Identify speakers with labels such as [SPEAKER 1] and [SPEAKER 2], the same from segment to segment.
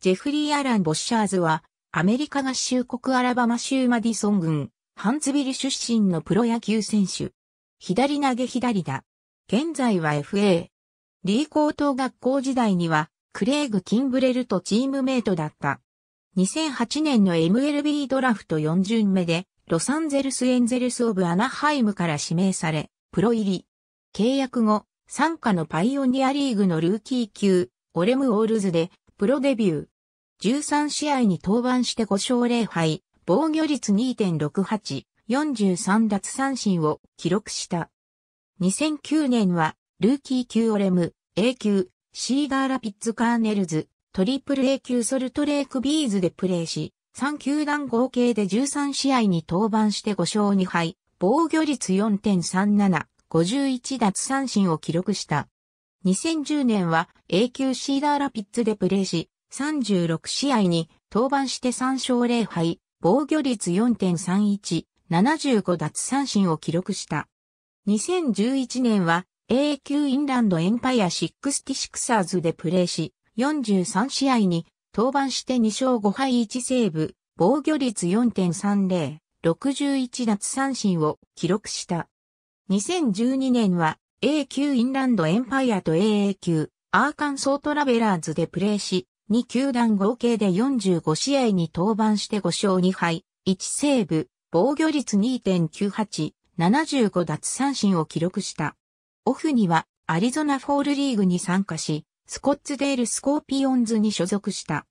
[SPEAKER 1] ジェフリー・アラン・ボッシャーズは、アメリカ合衆国アラバマ州マディソン郡、ハンズビル出身のプロ野球選手。左投げ左打。現在は FA。リー高等学校時代には、クレイグ・キンブレルとチームメイトだった。2008年の MLB ドラフト4巡目で、ロサンゼルス・エンゼルス・オブ・アナハイムから指名され、プロ入り。契約後、参加のパイオニアリーグのルーキー級、オレム・オールズでプロデビュー。13試合に登板して5勝0敗、防御率2.68、43奪三振を記録した。2009年は、ルーキー級オレム、A 級、シーガーラピッツカーネルズ、トリプル A 級ソルトレイクビーズでプレーし、3球団合計で13試合に登板して5勝2敗、防御率4.37、51奪三振を記録した。2010年は A 級シーダーラピッツでプレーし、36試合に登板して3勝0敗、防御率4.31、75奪三振を記録した。2011年は A 級インランドエンパイア66アーズでプレーし、43試合に登板して2勝5敗1セーブ、防御率4.30、61奪三振を記録した。2012年は A 級インランドエンパイアと AA 級アーカンソートラベラーズでプレーし、2球団合計で45試合に登板して5勝2敗、1セーブ、防御率2.98、75奪三振を記録した。オフにはアリゾナフォールリーグに参加し、スコッツデールスコーピオンズに所属した。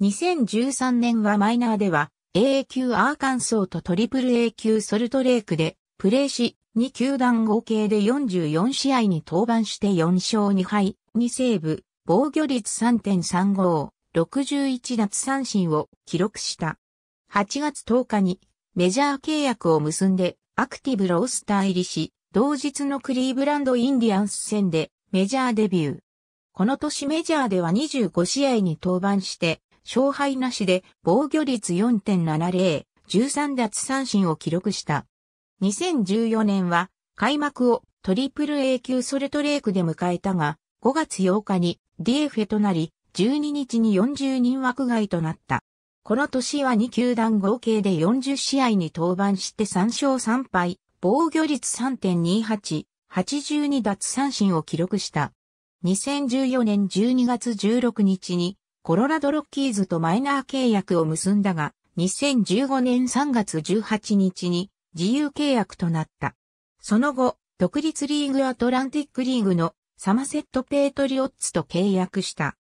[SPEAKER 1] 2013年はマイナーでは AA 級アーカンソーとトリプル A 級ソルトレークでプレーし、2球団合計で44試合に登板して4勝2敗、2セーブ、防御率3.35、61奪三振を記録した。8月10日にメジャー契約を結んでアクティブロースター入りし、同日のクリーブランドインディアンス戦でメジャーデビュー。この年メジャーでは25試合に登板して、勝敗なしで防御率4.70、13奪三振を記録した。2014年は開幕をトリプル A 級ソルトレークで迎えたが、5月8日に DFA となり、12日に40人枠外となった。この年は2球団合計で40試合に登板して3勝3敗、防御率3.28、82奪三振を記録した。2014年12月16日にコロラドロッキーズとマイナー契約を結んだが、2015年3月18日に自由契約となった。その後、独立リーグアトランティックリーグのサマセット・ペートリオッツと契約した。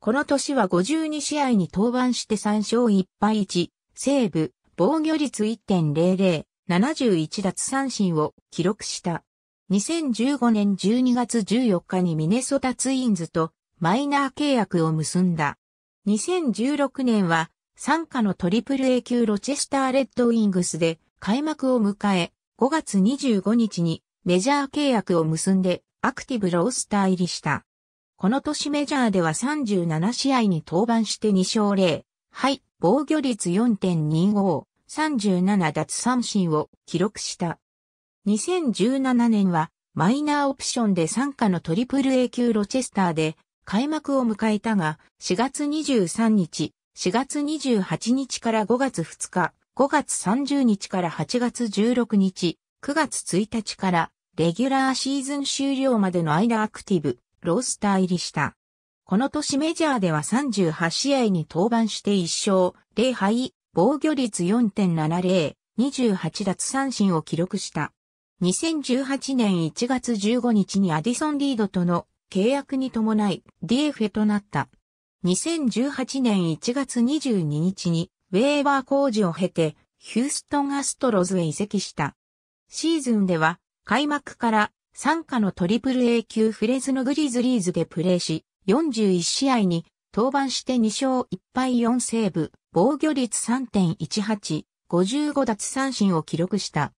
[SPEAKER 1] この年は52試合に登板して3勝1敗1、セーブ、防御率1.00、71奪三振を記録した。2015年12月14日にミネソタツインズとマイナー契約を結んだ。2016年は参加のトリプル A 級ロチェスターレッドウィングスで開幕を迎え、5月25日にメジャー契約を結んでアクティブロースター入りした。この年メジャーでは37試合に登板して2勝0。はい、防御率4.25、37奪三振を記録した。2017年はマイナーオプションで参加のトリプル A 級ロチェスターで開幕を迎えたが4月23日、4月28日から5月2日、5月30日から8月16日、9月1日からレギュラーシーズン終了までの間アクティブ、ロースター入りした。この年メジャーでは38試合に登板して1勝、0敗、防御率4.70、28奪三振を記録した。2018年1月15日にアディソン・リードとの契約に伴い d f となった。2018年1月22日にウェーバー工事を経て、ヒューストンアストロズへ移籍した。シーズンでは、開幕から参加のトリプル A 級フレズのグリズリーズでプレーし、41試合に登板して2勝1敗4セーブ、防御率3.18、55奪三振を記録した。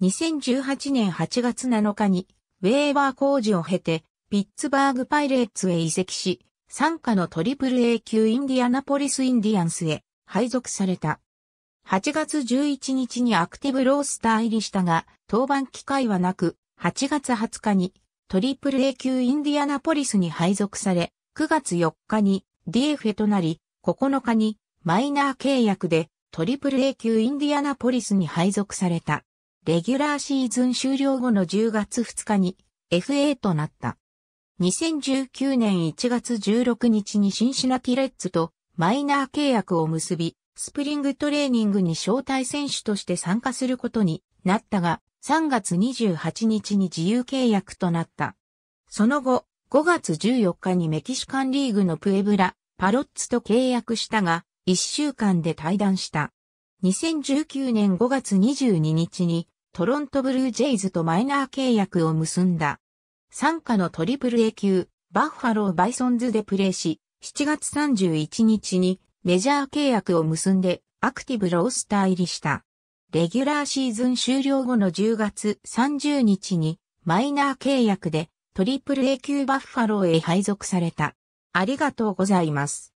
[SPEAKER 1] 2018年8月7日に、ウェーバー工事を経て、ピッツバーグパイレーツへ移籍し、参加のトリプル A 級インディアナポリスインディアンスへ配属された。8月11日にアクティブロースター入りしたが、登板機会はなく、8月20日にトリプル A 級インディアナポリスに配属され、9月4日に DF へとなり、9日にマイナー契約でトリプル A 級インディアナポリスに配属された。レギュラーシーズン終了後の10月2日に FA となった。2019年1月16日にシンシナティレッツとマイナー契約を結び、スプリングトレーニングに招待選手として参加することになったが、3月28日に自由契約となった。その後、5月14日にメキシカンリーグのプエブラ、パロッツと契約したが、1週間で退団した。2019年5月22日にトロントブルージェイズとマイナー契約を結んだ。参加のトリプル A 級、バッファローバイソンズでプレーし、7月31日にメジャー契約を結んでアクティブロースター入りした。レギュラーシーズン終了後の10月30日にマイナー契約でトリプル A 級バッファローへ配属された。ありがとうございます。